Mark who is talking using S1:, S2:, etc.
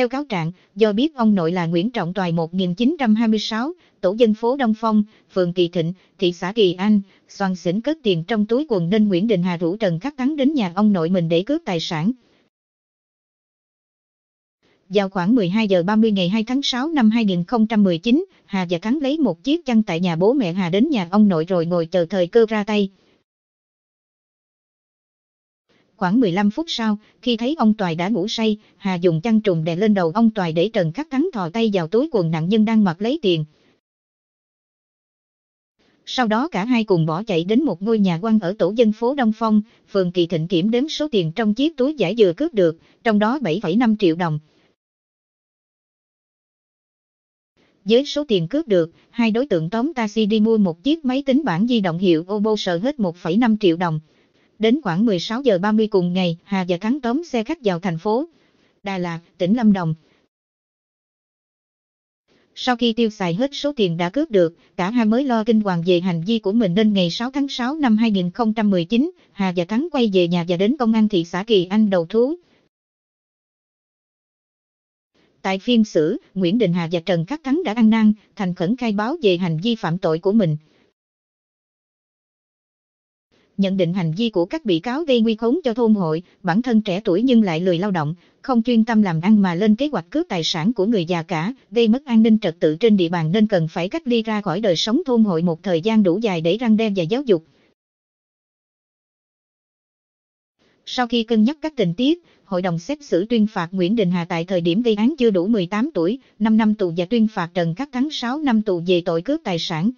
S1: Theo cáo trạng, do biết ông nội là Nguyễn Trọng Toài 1926, tổ dân phố Đông Phong, phường Kỳ Thịnh, thị xã Kỳ Anh, xoan xỉn cất tiền trong túi quần nên Nguyễn Đình Hà rủ Trần Khắc Thắng đến nhà ông nội mình để cướp tài sản. Vào khoảng 12 giờ 30 ngày 2 tháng 6 năm 2019, Hà và Thắng lấy một chiếc chăn tại nhà bố mẹ Hà đến nhà ông nội rồi ngồi chờ thời cơ ra tay. Khoảng 15 phút sau, khi thấy ông Toài đã ngủ say, Hà dùng chăn trùng đè lên đầu ông Toài để Trần Khắc Thắng thò tay vào túi quần nạn nhân đang mặc lấy tiền. Sau đó cả hai cùng bỏ chạy đến một ngôi nhà quan ở tổ dân phố Đông Phong, phường Kỳ Thịnh kiểm đếm số tiền trong chiếc túi giải dừa cướp được, trong đó 7,5 triệu đồng. Với số tiền cướp được, hai đối tượng tóm taxi đi mua một chiếc máy tính bảng di động hiệu Obo sợ hết 1,5 triệu đồng. Đến khoảng 16 giờ 30 cùng ngày, Hà và Thắng tóm xe khách vào thành phố Đà Lạt, tỉnh Lâm Đồng. Sau khi tiêu xài hết số tiền đã cướp được, cả hai mới lo kinh hoàng về hành vi của mình nên ngày 6 tháng 6 năm 2019, Hà và Thắng quay về nhà và đến công an thị xã Kỳ Anh đầu thú. Tại phiên xử, Nguyễn Đình Hà và Trần Khắc Thắng đã ăn năn, thành khẩn khai báo về hành vi phạm tội của mình nhận định hành vi của các bị cáo gây nguy khốn cho thôn hội, bản thân trẻ tuổi nhưng lại lười lao động, không chuyên tâm làm ăn mà lên kế hoạch cướp tài sản của người già cả, gây mất an ninh trật tự trên địa bàn nên cần phải cách ly ra khỏi đời sống thôn hội một thời gian đủ dài để răng đe và giáo dục. Sau khi cân nhắc các tình tiết, hội đồng xét xử tuyên phạt Nguyễn Đình Hà tại thời điểm gây án chưa đủ 18 tuổi, 5 năm tù và tuyên phạt Trần Khắc Thắng 6 năm tù về tội cướp tài sản.